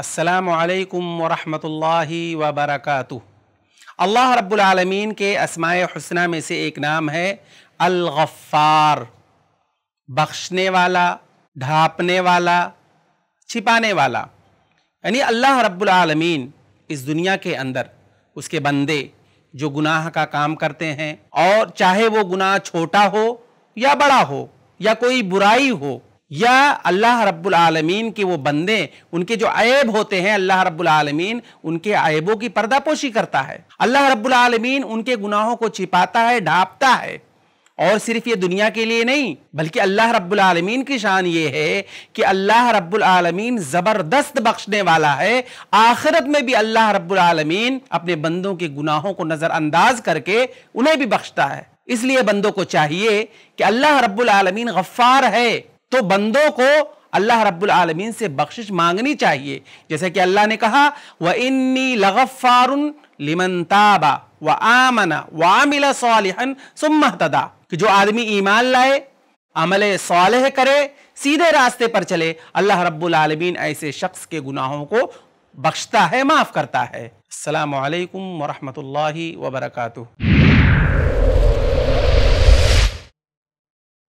असलकम वरहमल वबरक अल्लाह रब्लमीन के असमाय हसना में से एक नाम है अलगफ़ार बख्शने वाला ढापने वाला छिपाने वाला यानी अल्लाह रब्लमीन इस दुनिया के अंदर उसके बंदे जो गुनाह का काम करते हैं और चाहे वो गुनाह छोटा हो या बड़ा हो या कोई बुराई हो या अल्लाह रब्बुल आलमीन के वो बंदे उनके जो ऐब होते हैं अल्लाह रब्बुल आलमीन उनके ऐबों की पर्दापोशी करता है अल्लाह रब्बुल आलमीन उनके गुनाहों को छिपाता है ढापता है और सिर्फ ये दुनिया के लिए नहीं बल्कि अल्लाह रब्बुल आलमीन की शान ये है कि अल्लाह रब्बुल आलमीन ज़बरदस्त बख्शने वाला है आखिरत में भी अल्लाह रब्बुल आलमीन अपने बंदों के गुनाहों को नज़रअंदाज करके उन्हें भी बख्शता है इसलिए बंदों को चाहिए कि अल्लाह रब्बुल आलमीन गफ्फार है तो बंदों को अल्लाह रब्बुल आलमीन से बख्शिश मांगनी चाहिए जैसे कि अल्लाह ने कहा व इन्नी लगफ़ार लिमन ताबा व आमना व आमिला सालिहन सुम्मतदा कि जो आदमी ईमान लाए अमल सालह करे सीधे रास्ते पर चले अल्लाह रब्बुल आलमीन ऐसे शख्स के गुनाहों को बख्शता है माफ़ करता है अल्लाम वरहमल वबरकू